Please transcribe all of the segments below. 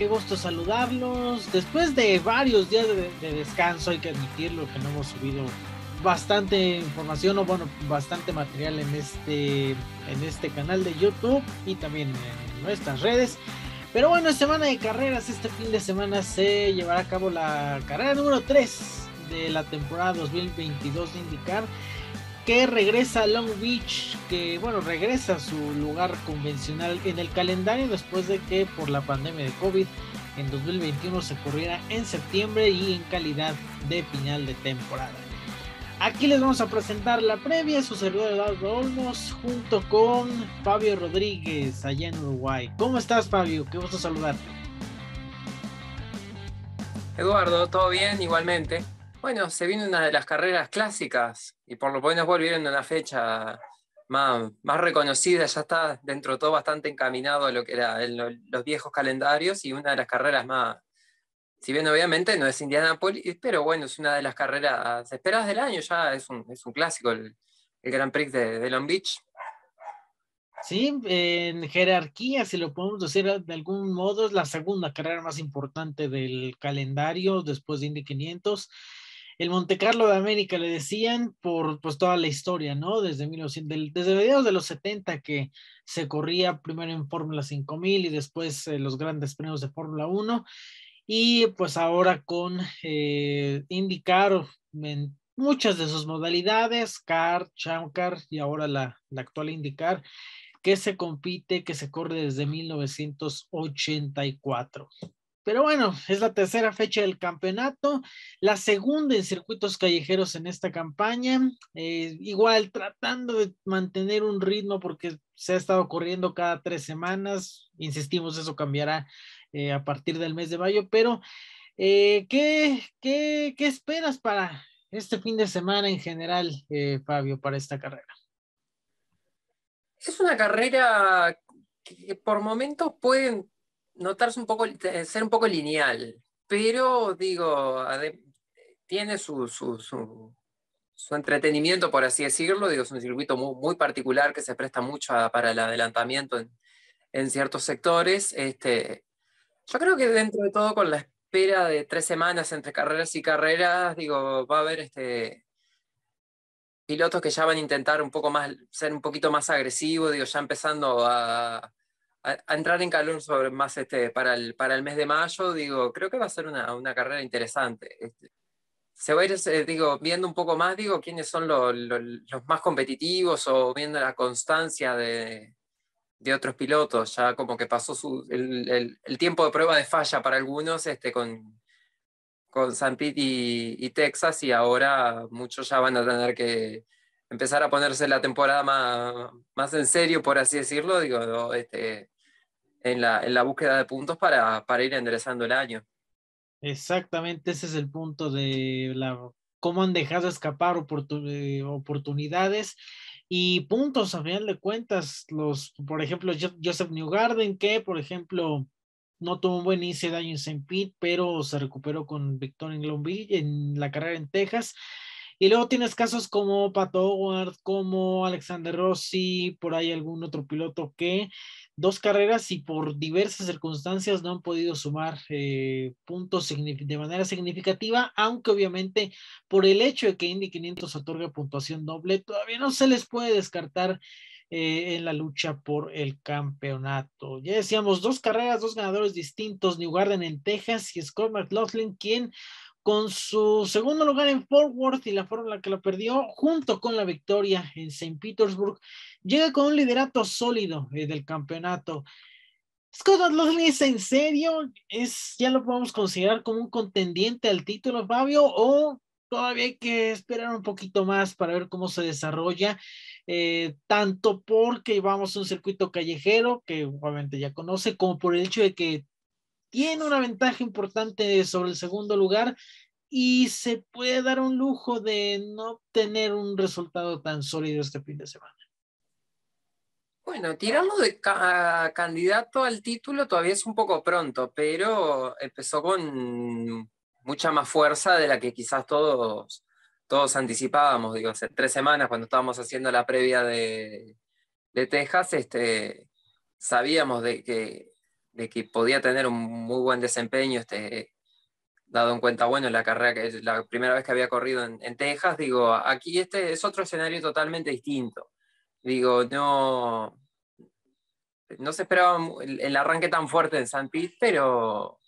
qué gusto saludarlos. Después de varios días de, descanso, hay que admitirlo que no hemos subido bastante información o bueno, bastante material en este, en este canal de YouTube y también en nuestras redes. Pero bueno, semana de carreras, este fin de semana se llevará a cabo la carrera número 3 de la temporada 2022 de IndyCar que regresa a Long Beach, que bueno, regresa a su lugar convencional en el calendario después de que por la pandemia de COVID en 2021 se ocurriera en septiembre y en calidad de final de temporada. Aquí les vamos a presentar la previa, su servidor Eduardo Olmos, junto con Fabio Rodríguez, allá en Uruguay. ¿Cómo estás, Fabio? Qué gusto saludarte. Eduardo, todo bien, igualmente. Bueno, se viene una de las carreras clásicas y por lo menos volvieron a una fecha más, más reconocida, ya está dentro de todo bastante encaminado a lo que eran los viejos calendarios y una de las carreras más, si bien obviamente no es Indianapolis, pero bueno, es una de las carreras esperadas del año, ya es un, es un clásico el, Grand Prix de, Long Beach. Sí, en jerarquía, si lo podemos decir de algún modo, es la segunda carrera más importante del calendario después de Indy 500 el Monte Carlo de América, le decían, por pues toda la historia, ¿no? Desde, 1900, desde mediados de los 70 que se corría primero en Fórmula 5000 y después eh, los grandes premios de Fórmula 1. Y pues ahora con eh, indicar en muchas de sus modalidades, CAR, y ahora la, la actual indicar que se compite, que se corre desde 1984. Pero bueno, es la tercera fecha del campeonato, la segunda en circuitos callejeros en esta campaña, eh, igual tratando de mantener un ritmo porque se ha estado corriendo cada tres semanas, insistimos, eso cambiará eh, a partir del mes de mayo, pero eh, ¿qué, qué, esperas para este fin de semana en general, Fabio, para esta carrera? Es una carrera que por momentos pueden notarse un poco, eh, ser un poco lineal, pero digo, tiene su, entretenimiento, por así decirlo, digo, es un circuito muy, particular que se presta mucho para el adelantamiento en, ciertos sectores. Este, yo creo que dentro de todo, con la espera de tres semanas entre carreras y carreras, digo, va a haber este, pilotos que ya van a intentar un poco más, ser un poquito más agresivos, digo, ya empezando a a, entrar en calor sobre más este, para, el, para el mes de mayo, digo, creo que va a ser una, una carrera interesante. Este. se va a ir, eh, digo, viendo un poco más, digo, quiénes son los más competitivos o viendo la constancia de, de otros pilotos, ya como que pasó su, el, el, tiempo de prueba de falla para algunos este, con, con San Pete y, y, Texas y ahora muchos ya van a tener que empezar a ponerse la temporada más, más en serio, por así decirlo, digo, este, en la, búsqueda de puntos para, ir enderezando el año. Exactamente, ese es el punto de la, cómo han dejado escapar eh, oportunidades y puntos a final de cuentas. Los, por ejemplo, Joseph Newgarden, que por ejemplo no tuvo un buen inicio de año en St. Pete, pero se recuperó con Victor en en la carrera en Texas. Y luego tienes casos como Pat Howard, como Alexander Rossi, por ahí algún otro piloto que dos carreras y por diversas circunstancias no han podido sumar eh, puntos de manera significativa, aunque obviamente por el hecho de que Indy 500 otorga puntuación doble, todavía no se les puede descartar eh, en la lucha por el campeonato. Ya decíamos, dos carreras, dos ganadores distintos, New Garden en Texas y Scott McLaughlin, quien con su segundo lugar en Fort Worth y la forma en la que lo perdió, junto con la victoria en St. Petersburg, llega con un liderato sólido eh, del campeonato. Scott los es en serio, es, ya lo podemos considerar como un contendiente al título, Fabio, o todavía hay que esperar un poquito más para ver cómo se desarrolla, eh, tanto porque vamos a un circuito callejero que obviamente ya conoce, como por el hecho de que tiene una ventaja importante sobre el segundo lugar y se puede dar un lujo de no tener un resultado tan sólido este fin de semana. Bueno, tirarlo de candidato al título todavía es un poco pronto, pero empezó con mucha más fuerza de la que quizás todos, todos anticipábamos. Digo, hace tres semanas cuando estábamos haciendo la previa de, de Texas, este, sabíamos de que de que podía tener un muy buen desempeño, este, dado en cuenta, bueno, la carrera que la primera vez que había corrido en, Texas, digo, aquí este es otro escenario totalmente distinto. Digo, no, no se esperaba el, arranque tan fuerte en San Pete, pero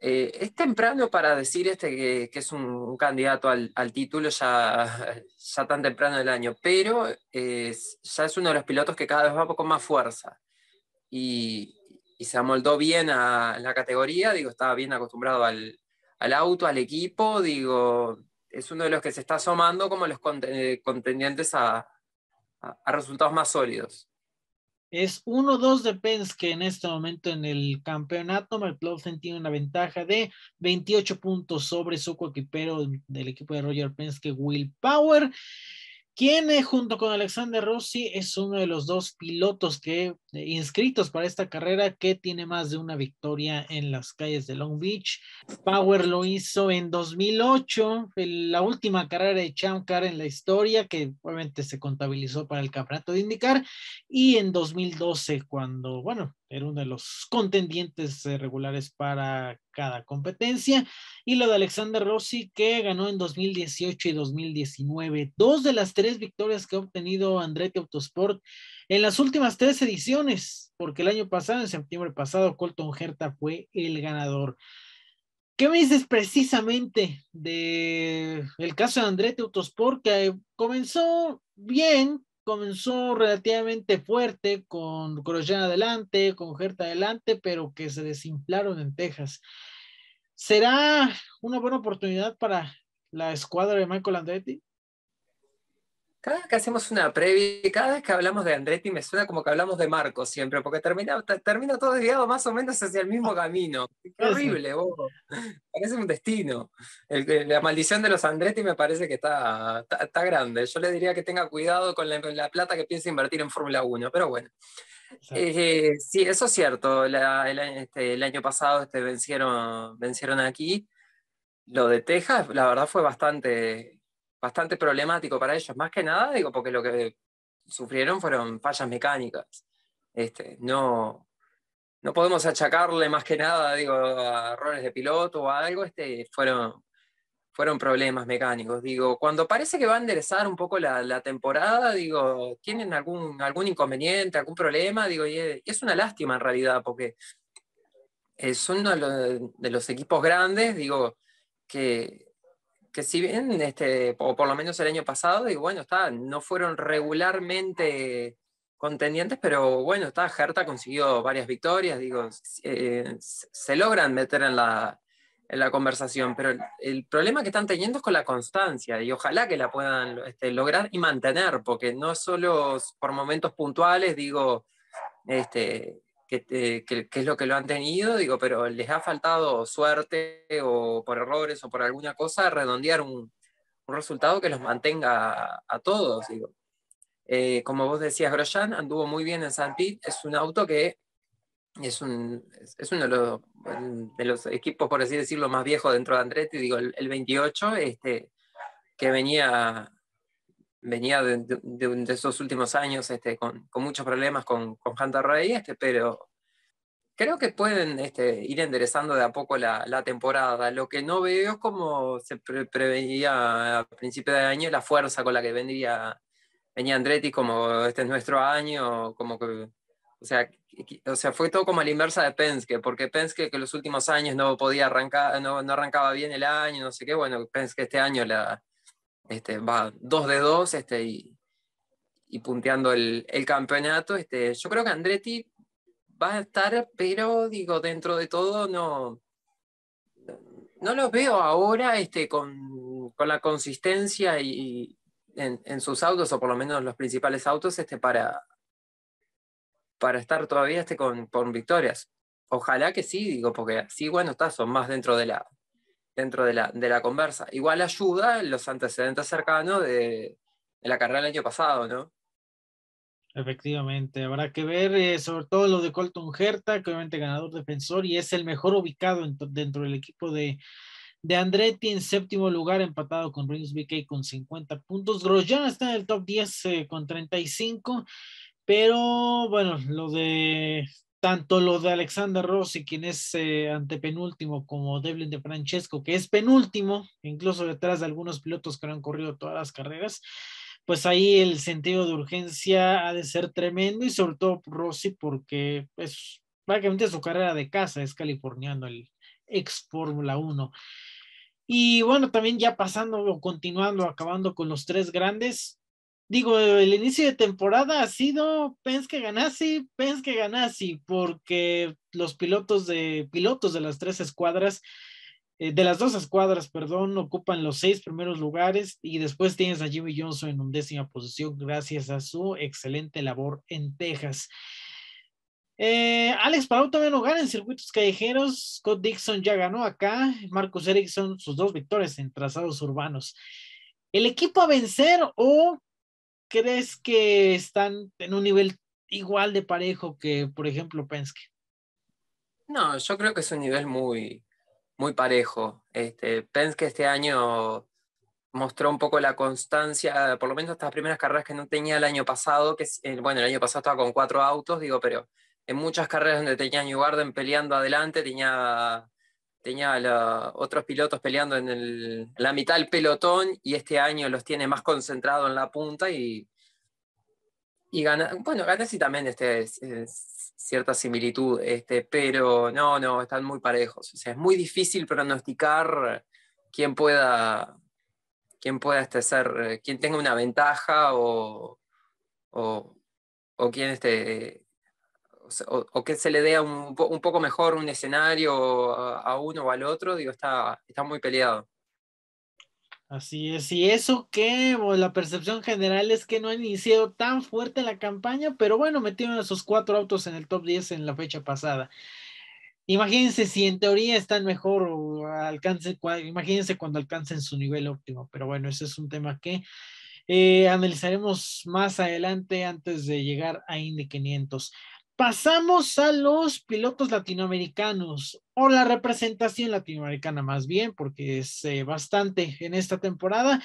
eh, es temprano para decir este que, es un, candidato al, título ya, ya tan temprano del año, pero ya es uno de los pilotos que cada vez va con más fuerza. Y, y se amoldó bien a la categoría, digo, estaba bien acostumbrado al, auto, al equipo, digo, es uno de los que se está asomando como los eh, contendientes a, resultados más sólidos. Es 1-2 de Penske en este momento en el campeonato. McLaughlin tiene una ventaja de 28 puntos sobre su coequipero del equipo de Roger Penske, Will Power quien junto con Alexander Rossi es uno de los dos pilotos que, eh, inscritos para esta carrera que tiene más de una victoria en las calles de Long Beach. Power lo hizo en 2008, la última carrera de Champ Car en la historia, que obviamente se contabilizó para el campeonato de IndyCar, y en 2012 cuando, bueno, era uno de los contendientes eh, regulares para cada competencia, y lo de Alexander Rossi, que ganó en 2018 y 2019. Dos de las tres victorias que ha obtenido Andretti Autosport en las últimas tres ediciones, porque el año pasado, en septiembre pasado, Colton Herta fue el ganador. ¿Qué me dices precisamente de el caso de Andretti Autosport, que comenzó bien, comenzó relativamente fuerte con Grosjean adelante, con Gerta adelante, pero que se desinflaron en Texas. ¿Será una buena oportunidad para la escuadra de Michael Andretti? Cada vez que hacemos una previa, cada vez que hablamos de Andretti me suena como que hablamos de Marco siempre, porque termina, termina todo desviado más o menos hacia el mismo camino. horrible, Parece un destino. la maldición de los Andretti me parece que está, grande. Yo le diría que tenga cuidado con la, plata que piensa invertir en Fórmula 1, pero bueno. Eh, sí, eso es cierto. Este, el, año pasado este, vencieron, vencieron aquí. Lo de Texas, la verdad, fue bastante bastante problemático para ellos, más que nada, digo, porque lo que sufrieron fueron fallas mecánicas. Este, no, no podemos achacarle más que nada, digo, a errores de piloto o algo, este, fueron, fueron problemas mecánicos. Digo, cuando parece que va a enderezar un poco la, temporada, digo, tienen algún, algún inconveniente, algún problema, digo, y es, una lástima en realidad, porque es eh, uno de los, de los equipos grandes, digo, que que si bien, este, o por lo menos el año pasado, y bueno, está, no fueron regularmente contendientes, pero bueno, está, ha consiguió varias victorias, digo, eh, se logran meter en la, conversación, pero el, problema que están teniendo es con la constancia y ojalá que la puedan este, lograr y mantener, porque no solo por momentos puntuales, digo, este, que, es lo que lo han tenido, digo, pero les ha faltado suerte o por errores o por alguna cosa redondear un, un resultado que los mantenga a, todos, digo. Eh, como vos decías, Grosjean anduvo muy bien en San pit es un auto que es, un, es uno de los, equipos, por así decirlo, más viejos dentro de Andretti, digo, el, 28, este, que venía venía de, esos últimos años este, con, muchos problemas con, con Hunter Ray, este, pero creo que pueden este, ir enderezando de a poco la, la, temporada. Lo que no veo es como se prevenía preveía a principio de año la fuerza con la que vendría, venía Andretti, como este es nuestro año, como que. O sea, o sea, fue todo como a la inversa de Penske, porque Penske que los últimos años no podía arrancar, no, no arrancaba bien el año, no sé qué, bueno, Penske este año la, este, va dos de dos este, y, punteando el, campeonato. Este, yo creo que Andretti va a estar, pero digo, dentro de todo no, no lo veo ahora este, con, la consistencia y, en, sus autos, o por lo menos los principales autos, este, para, para estar todavía este, con, victorias. Ojalá que sí, digo, porque sí bueno, está, son más dentro de la, dentro de la, conversa. Igual ayuda los antecedentes cercanos de, la carrera del año pasado, ¿no? Efectivamente, habrá que ver eh, sobre todo lo de Colton Herta, que obviamente ganador defensor y es el mejor ubicado dentro del equipo de, Andretti en séptimo lugar, empatado con Rings BK con 50 puntos. Grosjean está en el top 10 eh, con 35, pero bueno, lo de tanto lo de Alexander Rossi, quien es eh, antepenúltimo, como Devlin de Francesco, que es penúltimo, incluso detrás de algunos pilotos que no han corrido todas las carreras, pues ahí el sentido de urgencia ha de ser tremendo y sobre todo Rossi porque es prácticamente su carrera de casa, es californiano, el ex Fórmula 1. Y bueno, también ya pasando o continuando, acabando con los tres grandes, digo, el inicio de temporada ha sido que Penske que ganas y porque los pilotos de, pilotos de las tres escuadras, eh, de las dos escuadras, perdón, ocupan los seis primeros lugares y después tienes a Jimmy Johnson en undécima posición gracias a su excelente labor en Texas. Eh, Alex Palau también no gana en circuitos callejeros. Scott Dixon ya ganó acá. Marcus Erickson, sus dos victorias en trazados urbanos. El equipo a vencer o crees que están en un nivel igual de parejo que, por ejemplo, Penske? No, yo creo que es un nivel muy, muy parejo. Este, Penske este año mostró un poco la constancia, por lo menos estas primeras carreras que no tenía el año pasado, que eh, bueno, el año pasado estaba con cuatro autos, digo, pero en muchas carreras donde tenía New Garden peleando adelante, tenía tenía a otros pilotos peleando en, la mitad del pelotón y este año los tiene más concentrado en la punta y, y gana, bueno, también este, es, cierta similitud, este, pero no, no, están muy parejos. sea, es muy difícil pronosticar quién pueda, quién pueda este, ser, eh, quién tenga una ventaja o, o, o quién este, o, que se le dé un, poco mejor un escenario a, uno o al otro, digo, está, está muy peleado. Así es, y eso que la percepción general es que no ha iniciado tan fuerte la campaña, pero bueno, metieron a sus cuatro autos en el top 10 en la fecha pasada. Imagínense si en teoría están mejor o alcance, imagínense cuando alcancen su nivel óptimo, pero bueno, ese es un tema que eh, analizaremos más adelante antes de llegar a Indy 500. Pasamos a los pilotos latinoamericanos o la representación latinoamericana más bien, porque es eh, bastante en esta temporada.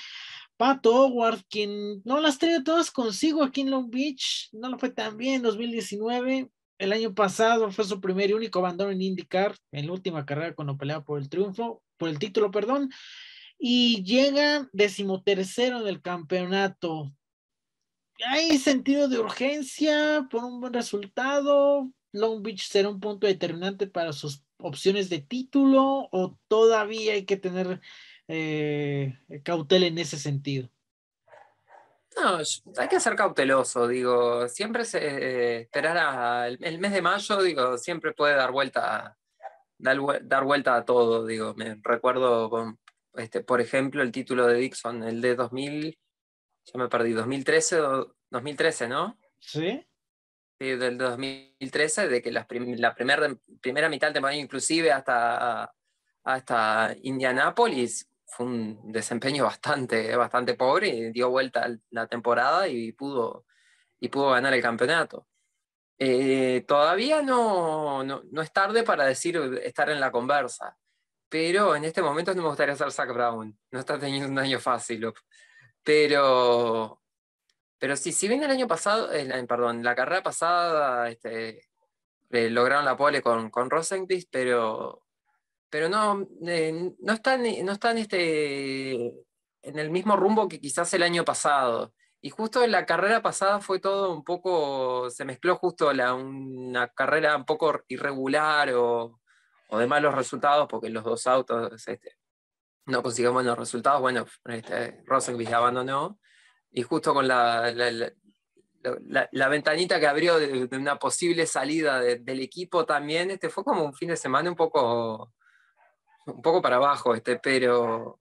Pato Howard, quien no las trae todas consigo aquí en Long Beach, no lo fue tan bien en 2019. El año pasado fue su primer y único abandono en IndyCar, en la última carrera cuando peleaba por el triunfo, por el título, perdón. Y llega decimotercero en el campeonato hay sentido de urgencia por un buen resultado. Long Beach será un punto determinante para sus opciones de título o todavía hay que tener eh, cautela en ese sentido. No, hay que ser cauteloso, digo, siempre se, esperará esperar a, el, mes de mayo, digo, siempre puede dar vuelta, dar vuelta a todo, digo, me recuerdo, este, por ejemplo, el título de Dixon, el de 2000, ya me perdí, 2013, 2013 ¿no? Sí. Sí, del 2013, de que la primer, primera mitad del temporada, inclusive hasta, hasta Indianápolis, fue un desempeño bastante, bastante pobre, y dio vuelta la temporada y pudo, y pudo ganar el campeonato. Eh, todavía no, no, es tarde para decir estar en la conversa, pero en este momento no me gustaría ser Zach Brown. No está teniendo un año fácil. Pero, pero sí, si bien el año pasado, perdón, la carrera pasada este, eh, lograron la pole con, con pero, pero no, eh, no están, no están este, en el mismo rumbo que quizás el año pasado. Y justo en la carrera pasada fue todo un poco, se mezcló justo una carrera un poco irregular o, o de malos resultados porque los dos autos este, no consiguió buenos resultados, bueno, este, Rosenquist abandonó y justo con la, la, ventanita que abrió de, una posible salida del equipo también, este fue como un fin de semana un poco, un poco para abajo, este, pero,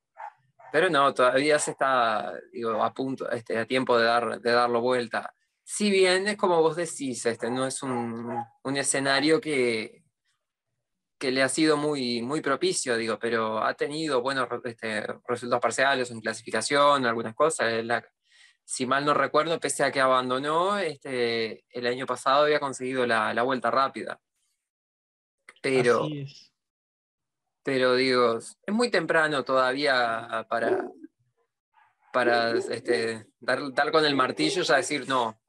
pero no, todavía se está a punto, este, a tiempo de, dar, de darlo vuelta. Si bien es como vos decís, este, no es un escenario que, que le ha sido muy, muy propicio, digo, pero ha tenido buenos este, resultados parciales en clasificación, algunas cosas. Eh, si mal no recuerdo, pese a que abandonó, este, el año pasado había conseguido la, vuelta rápida. Pero, pero digo, es muy temprano todavía para, para este, dar, dar con el martillo, ya decir no.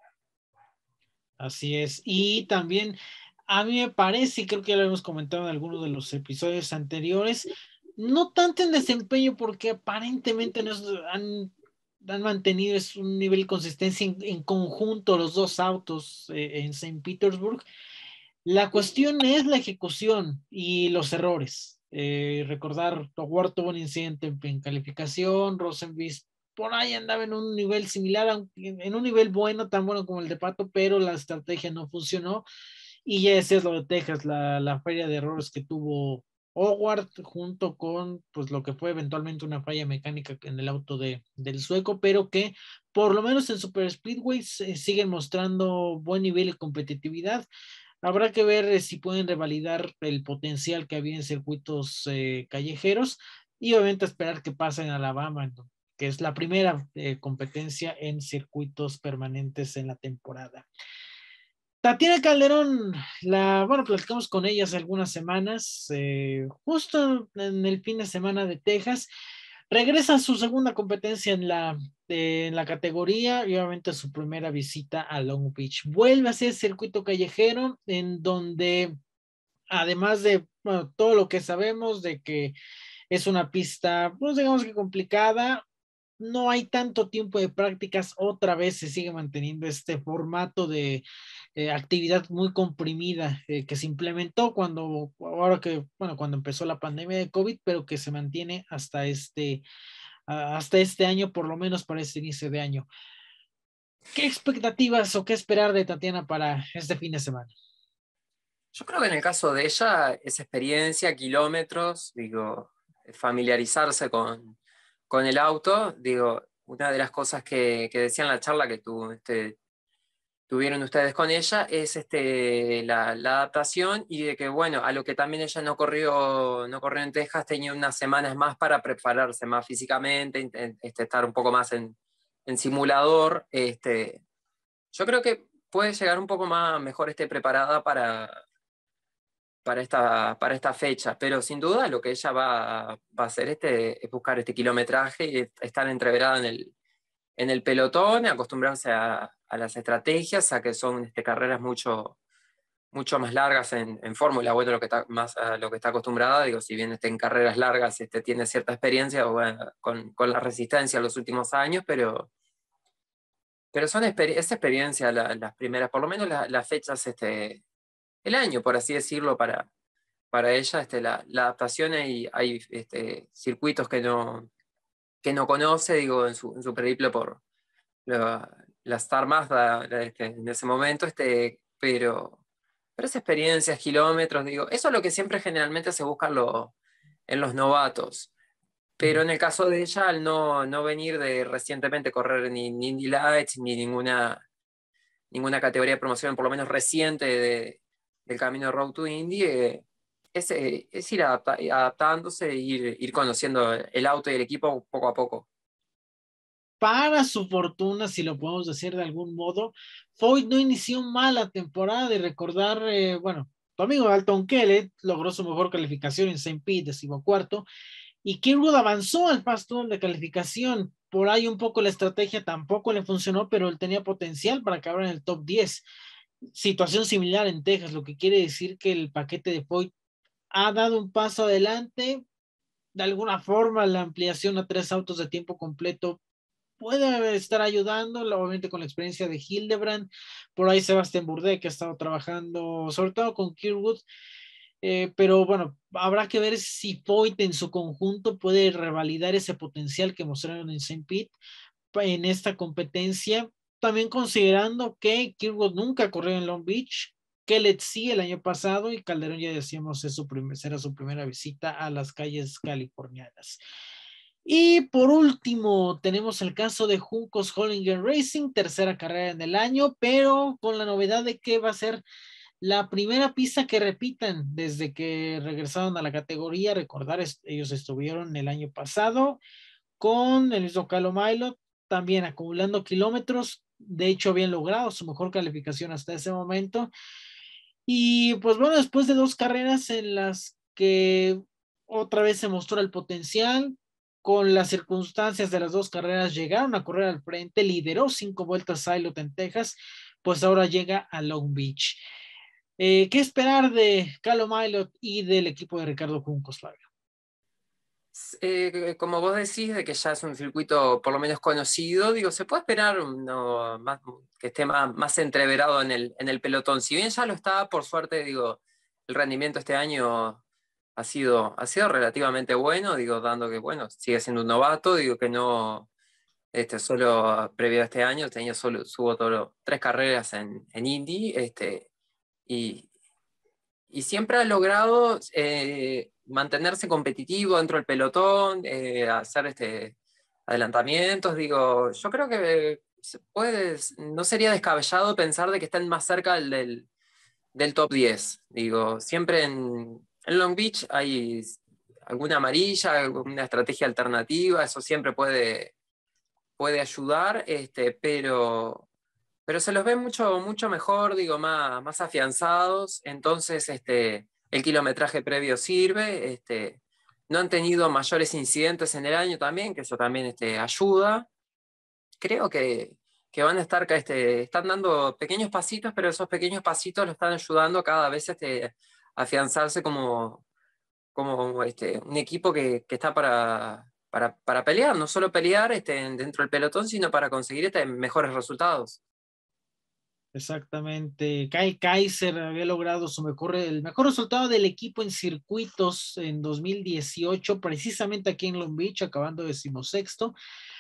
Así es. Y también a mí me parece, creo que ya lo hemos comentado en algunos de los episodios anteriores, no tanto en desempeño porque aparentemente no han, mantenido es un nivel de consistencia en, conjunto los dos autos eh, en St. Petersburg. La cuestión es la ejecución y los errores. Eh, recordar, Toward tuvo un incidente en, calificación, Rosenbis por ahí andaba en un nivel similar, en un nivel bueno, tan bueno como el de Pato, pero la estrategia no funcionó. Y ya es lo de Texas, la, la feria de errores que tuvo Howard junto con pues lo que fue eventualmente una falla mecánica en el auto de, del sueco, pero que por lo menos en Super Speedway siguen mostrando buen nivel de competitividad. Habrá que ver eh, si pueden revalidar el potencial que había en circuitos eh, callejeros y obviamente esperar que pase en Alabama, que es la primera eh, competencia en circuitos permanentes en la temporada. Tatiana Calderón, la, bueno, platicamos con hace algunas semanas, eh, justo en el fin de semana de Texas. Regresa a su segunda competencia en la, eh, en la categoría y obviamente su primera visita a Long Beach. Vuelve a ser circuito callejero en donde, además de todo lo que sabemos de que es una pista, pues digamos que complicada, no hay tanto tiempo de prácticas, otra vez se sigue manteniendo este formato de eh, actividad muy comprimida eh, que se implementó cuando, ahora que, bueno, cuando empezó la pandemia de COVID, pero que se mantiene hasta este, hasta este año, por lo menos para este inicio de año. ¿Qué expectativas o qué esperar de Tatiana para este fin de semana? Yo creo que en el caso de ella es experiencia, kilómetros, digo, familiarizarse con, con el auto, digo, una de las cosas que, decían decía en la charla que este, tuvieron ustedes con ella es este, la, adaptación y de que, bueno, a lo que también ella no corrió, no corrió en Texas, tenía unas semanas más para prepararse más físicamente, este, estar un poco más en, simulador. yo creo que puede llegar un poco más mejor esté preparada para, para esta, para esta fecha, pero sin duda lo que ella va, va a hacer este, es buscar este kilometraje estar entreverada en el, en el pelotón, acostumbrarse a, a las estrategias, a que son este, carreras mucho, mucho más largas en, en fórmula, bueno, lo que está, más lo que está acostumbrada, digo, si bien está en carreras largas este, tiene cierta experiencia con, con, la resistencia en los últimos años, pero, pero son esas es experiencia las primeras, por lo menos las fechas este, el año, por así decirlo, para, para ella. Este, la, adaptación hay, hay este, circuitos que no, no conoce, digo, en su, en periplo por la, Star Mazda este, en ese momento, este, pero, pero es experiencias, kilómetros, digo, eso es lo que siempre generalmente se busca en los novatos. Pero en el caso de ella, al no, venir de recientemente correr ni, ni Indy Lights ni ninguna, ninguna categoría de promoción, por lo menos reciente de, del camino Road to Indie eh, eh, es, ir adaptándose e ir, conociendo el auto y el equipo poco a poco. Para su fortuna, si lo podemos decir de algún modo, Foyt no inició mal la temporada de recordar, eh, bueno, tu amigo Alton Kellett logró su mejor calificación en St. Pete, decimocuarto, y Kirwood avanzó al pasto de calificación. Por ahí un poco la estrategia tampoco le funcionó, pero él tenía potencial para acabar en el top 10 situación similar en Texas, lo que quiere decir que el paquete de Foyt ha dado un paso adelante. De alguna forma, la ampliación a tres autos de tiempo completo puede estar ayudando, obviamente con la experiencia de Hildebrand. Por ahí Sebastián Bourdet, que ha estado trabajando, sobre todo con Kirwood. Eh, pero bueno, habrá que ver si Foyt en su conjunto puede revalidar ese potencial que mostraron en St. Pete en esta competencia también considerando que Kirwood nunca corrió en Long Beach, que sí el año pasado y Calderón ya decíamos es su su primera visita a las calles californianas. Y por último, tenemos el caso de Juncos Hollinger Racing, tercera carrera en el año, pero con la novedad de que va a ser la primera pista que repitan desde que regresaron a la categoría. Recordar, ellos estuvieron el año pasado con el mismo Milo, también acumulando kilómetros de hecho habían logrado, su mejor calificación hasta ese momento. Y pues bueno, después de dos carreras en las que otra vez se mostró el potencial, con las circunstancias de las dos carreras llegaron a correr al frente, lideró cinco vueltas a Silot en Texas, pues ahora llega a Long Beach. Eh, ¿Qué esperar de Calo Milot y del equipo de Ricardo Juncos, Flavio? Eh, como vos decís, de que ya es un circuito por lo menos conocido, digo, se puede esperar no más, que esté más, más entreverado en el, en el, pelotón. Si bien ya lo está, por suerte, digo, el rendimiento este año ha sido, ha sido relativamente bueno, digo, dando que, bueno, sigue siendo un novato, digo que no, este, solo previo a este año, tenía este solo subo todo, tres carreras en, en Indy, este, y, y siempre ha logrado... Eh, mantenerse competitivo dentro del pelotón, eh, hacer este, adelantamientos, digo, yo creo que puedes, no sería descabellado pensar de que estén más cerca del, del, top 10. Digo, siempre en, en, Long Beach hay alguna amarilla, alguna estrategia alternativa, eso siempre puede, puede ayudar, este, pero, pero se los ve mucho, mucho mejor, digo, más, más afianzados. Entonces, este, el kilometraje previo sirve, este, no han tenido mayores incidentes en el año también, que eso también este, ayuda. Creo que, van a estar, este, están dando pequeños pasitos, pero esos pequeños pasitos lo están ayudando cada vez a afianzarse como, un equipo que, está para, pelear, no solo pelear dentro del pelotón, sino para conseguir mejores resultados. Exactamente. Kai Kaiser había logrado su mejor, el mejor resultado del equipo en circuitos en 2018, precisamente aquí en Long Beach, acabando decimosexto.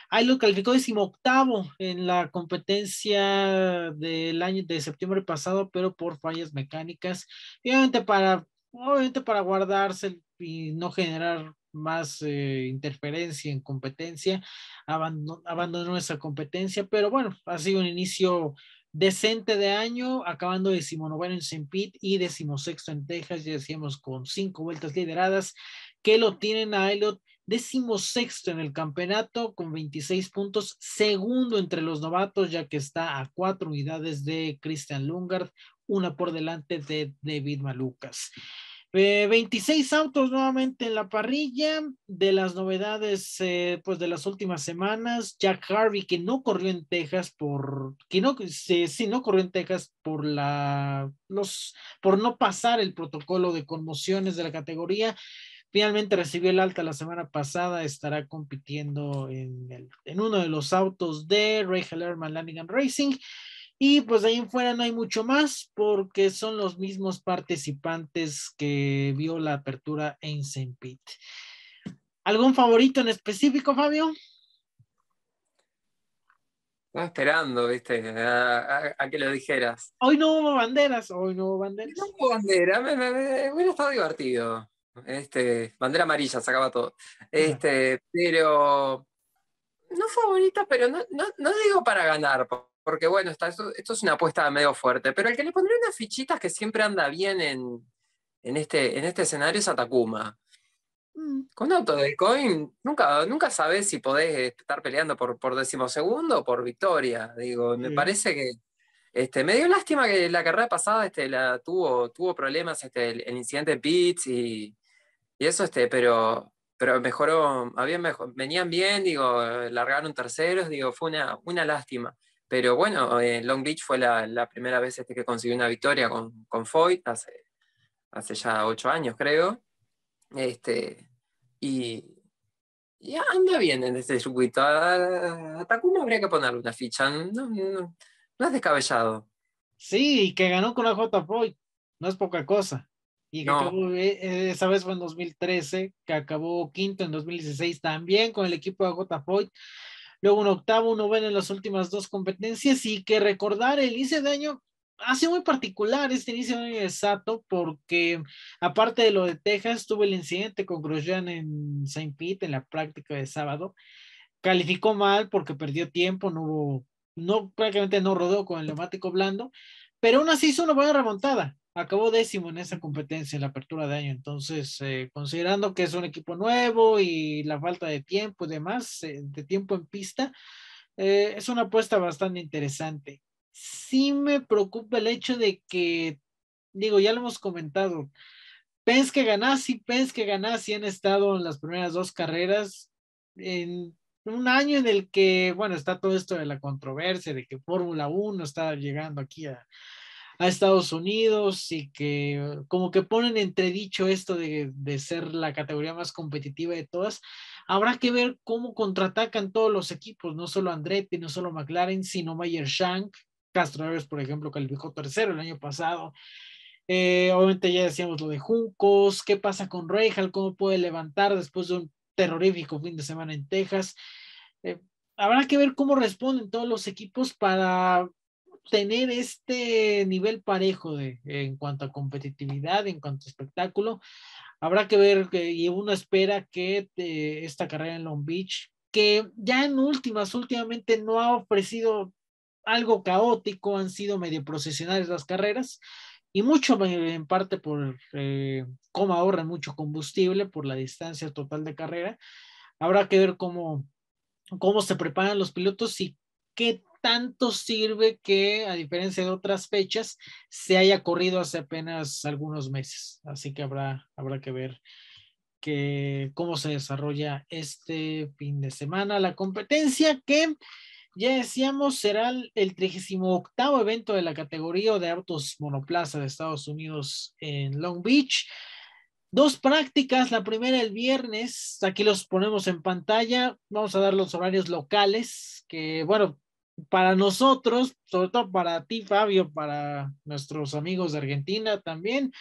Ahí lo calificó decimoctavo en la competencia del año de septiembre pasado, pero por fallas mecánicas. obviamente para, obviamente para guardarse y no generar más eh, interferencia en competencia, abandonó, abandonó esa competencia, pero bueno, ha sido un inicio decente de año, acabando decimonoveno en St. Pete y decimosexto en Texas, ya decíamos con cinco vueltas lideradas, que lo tienen a Elliot decimosexto en el campeonato con 26 puntos, segundo entre los novatos, ya que está a cuatro unidades de Christian Lungard, una por delante de David Malucas. 26 eh, autos nuevamente en la parrilla de las novedades eh, pues de las últimas semanas. Jack Harvey que no corrió en Texas por que no sí, no corrió en Texas por la los por no pasar el protocolo de conmociones de la categoría. Finalmente recibió el alta la semana pasada, estará compitiendo en, en uno de los autos de Ray Heller and Racing. Y pues ahí en fuera no hay mucho más porque son los mismos participantes que vio la apertura en St. Pete. ¿Algún favorito en específico, Fabio? Estaba esperando, viste, a, que lo dijeras. Hoy no hubo banderas, hoy no hubo banderas. No hubo bandera, hubiera estado divertido. Este, bandera amarilla, sacaba todo. Este, pero no favorita, pero no, no digo para ganar, porque bueno, esto, es una apuesta medio fuerte, pero el que le pondría unas fichitas que siempre anda bien en, en, este, en este escenario es Atacuma. Mm. Con auto de coin nunca, nunca sabes si podés estar peleando por, por decimosegundo o por victoria. Digo, me parece que este, me dio lástima que la carrera pasada este, la, tuvo, tuvo problemas este, el, incidente pits y, y, eso, este, pero, pero mejoró, mejor, venían bien, digo, largaron terceros, digo, fue una, una lástima. Pero bueno, eh, Long Beach fue la, primera vez este que consiguió una victoria con, con hace, hace ya ocho años creo. Este, y, anda bien en este circuito. A, Takuma habría que ponerle una ficha, no, es descabellado. Sí, y que ganó con la J. Foyt, no es poca cosa. Y que acabó, eh, eh, esa vez fue en 2013, que acabó quinto en 2016 también con el equipo de J. Foyt luego un octavo, un noveno en las últimas dos competencias y que recordar el inicio de año ha sido muy particular este inicio de año porque aparte de lo de Texas tuvo el incidente con Grosjean en Saint Pete en la práctica de sábado calificó mal porque perdió tiempo no hubo no prácticamente no rodó con el neumático blando pero aún así hizo una buena remontada acabó décimo en esa competencia, en la apertura de año. Entonces, eh, considerando que es un equipo nuevo y la falta de tiempo y demás, eh, de tiempo en pista, eh, es una apuesta bastante interesante. Sí me preocupa el hecho de que, digo, ya lo hemos comentado, que y pens que ganas y han estado en las primeras dos carreras en un año en el que, bueno, está todo esto de la controversia, de que Fórmula 1 está llegando aquí a, a Estados Unidos y que como que ponen entredicho esto de, ser la categoría más competitiva de todas, habrá que ver cómo contraatacan todos los equipos, no solo Andretti, no solo McLaren, sino Mayer Shank, Castro por ejemplo, que calificó tercero el año pasado. Eh, obviamente ya decíamos lo de Juncos, qué pasa con Reijal, cómo puede levantar después de un terrorífico fin de semana en Texas. Eh, habrá que ver cómo responden todos los equipos para tener este nivel parejo de, en cuanto a competitividad, en cuanto a espectáculo. Habrá que ver y uno espera que eh, esta carrera en Long Beach, que ya en últimas, últimamente no ha ofrecido algo caótico, han sido medio procesionales las carreras y mucho en parte por eh, cómo ahorran mucho combustible por la distancia total de carrera. Habrá que ver cómo, cómo se preparan los pilotos y qué tanto sirve que, a diferencia de otras fechas, se haya corrido hace apenas algunos meses. Así que habrá, habrá que ver que, cómo se desarrolla este fin de semana la competencia que... Ya decíamos, será el 38 evento de la categoría de autos monoplaza de Estados Unidos en Long Beach. Dos prácticas, la primera el viernes, aquí los ponemos en pantalla, vamos a dar los horarios locales, que bueno, para nosotros, sobre todo para ti, Fabio, para nuestros amigos de Argentina también,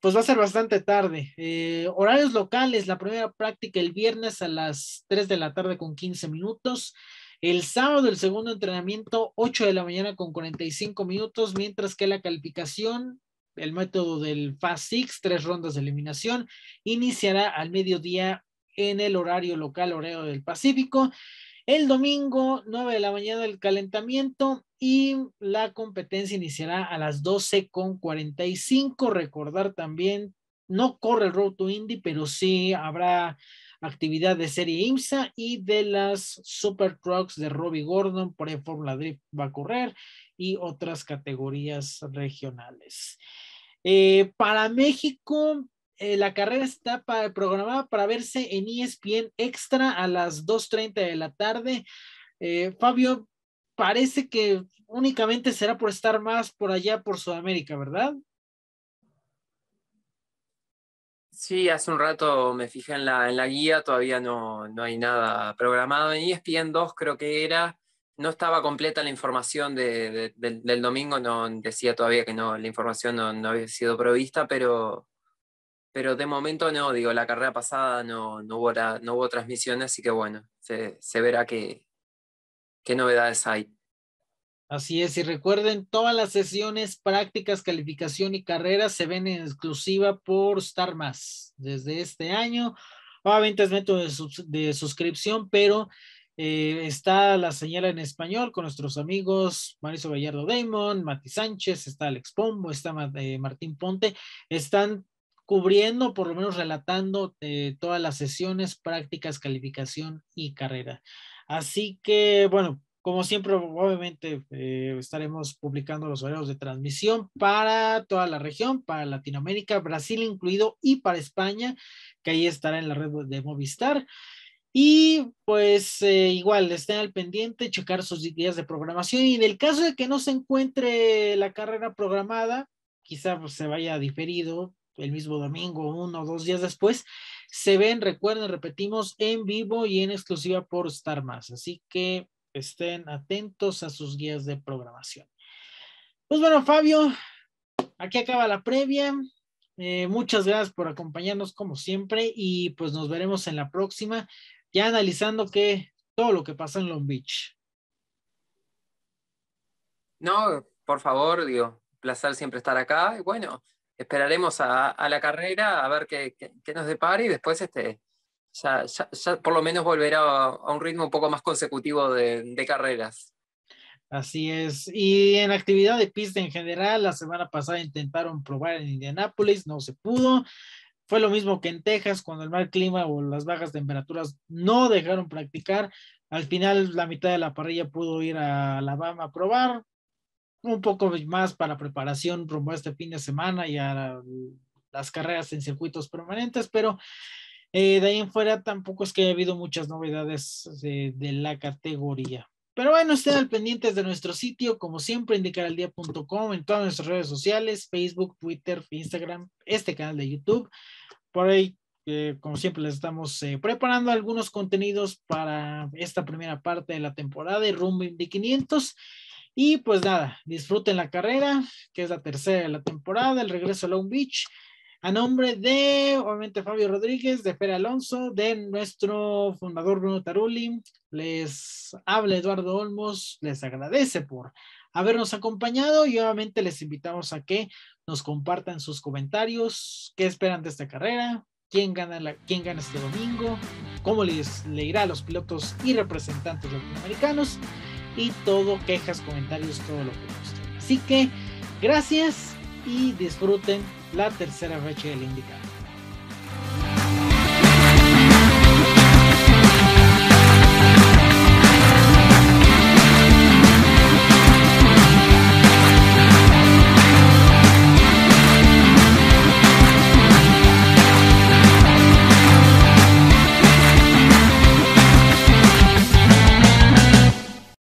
pues va a ser bastante tarde. Eh, horarios locales, la primera práctica el viernes a las 3 de la tarde con 15 minutos. El sábado el segundo entrenamiento, 8 de la mañana con 45 minutos, mientras que la calificación, el método del Fast Six, tres rondas de eliminación, iniciará al mediodía en el horario local, horario del Pacífico. El domingo, 9 de la mañana, el calentamiento y la competencia iniciará a las con 12.45. Recordar también, no corre el Road to Indy, pero sí habrá actividad de serie IMSA y de las Super Trucks de Robbie Gordon, por ahí Formula Drift va a correr y otras categorías regionales. Eh, para México, eh, la carrera está programada para verse en ESPN Extra a las 2.30 de la tarde. Eh, Fabio, parece que únicamente será por estar más por allá, por Sudamérica, ¿verdad? Sí, hace un rato me fijé en la, en la guía, todavía no, hay nada programado. En ESPN 2 creo que era, no estaba completa la información del, domingo, no decía todavía que no, la información no, no había sido provista, pero pero de momento no, digo, la carrera pasada no, no, hubo, no hubo transmisión, así que bueno, se, verá qué, qué novedades hay. Así es, y recuerden, todas las sesiones, prácticas, calificación y carreras se ven en exclusiva por Star desde este año. Obviamente es método de, suscripción, pero eh, está la señal en español con nuestros amigos Mariso Gallardo Damon, Mati Sánchez, está Alex Pombo, está eh, Martín Ponte. Están cubriendo, por lo menos relatando eh, todas las sesiones, prácticas, calificación y carrera. Así que, bueno, como siempre, obviamente eh, estaremos publicando los horarios de transmisión para toda la región, para Latinoamérica, Brasil incluido y para España, que ahí estará en la red de Movistar. Y pues eh, igual, estén al pendiente, checar sus días de programación y en el caso de que no se encuentre la carrera programada, quizá pues, se vaya diferido el mismo domingo, uno o dos días después, se ven, recuerden, repetimos, en vivo y en exclusiva por Star Más. Así que estén atentos a sus guías de programación. Pues bueno, Fabio, aquí acaba la previa. Eh, muchas gracias por acompañarnos como siempre y pues nos veremos en la próxima, ya analizando que todo lo que pasa en Long Beach. No, por favor, digo, placer siempre estar acá y bueno, esperaremos a, la carrera a ver qué, nos depara y después este, ya, por lo menos volverá a, un ritmo un poco más consecutivo de, de, carreras. Así es. Y en actividad de pista en general, la semana pasada intentaron probar en Indianápolis, no se pudo. Fue lo mismo que en Texas, cuando el mal clima o las bajas temperaturas no dejaron practicar. Al final, la mitad de la parrilla pudo ir a Alabama a probar, un poco más para preparación rumbo a este fin de semana y a las carreras en circuitos permanentes, pero eh, de ahí en fuera tampoco es que haya habido muchas novedades eh, de, la categoría. Pero bueno, estén al pendientes de nuestro sitio, como siempre, indicaraldía.com, en todas nuestras redes sociales, Facebook, Twitter, Instagram, este canal de YouTube. Por ahí, eh, como siempre, les estamos preparando algunos contenidos para esta primera parte de la temporada y rumbo de 500. Y pues nada, disfruten la carrera, que es la tercera de la temporada, el regreso a Long Beach, a nombre de, obviamente, Fabio Rodríguez, de Fer Alonso, de nuestro fundador Bruno Tarulli. Les habla Eduardo Olmos, les agradece por habernos acompañado y obviamente les invitamos a que nos compartan sus comentarios, qué esperan de esta carrera, quién gana, quién gana este domingo, cómo les, le irá a los pilotos y representantes latinoamericanos y todo, quejas, comentarios, todo lo que guste Así que gracias y disfruten la tercera fecha del indicador.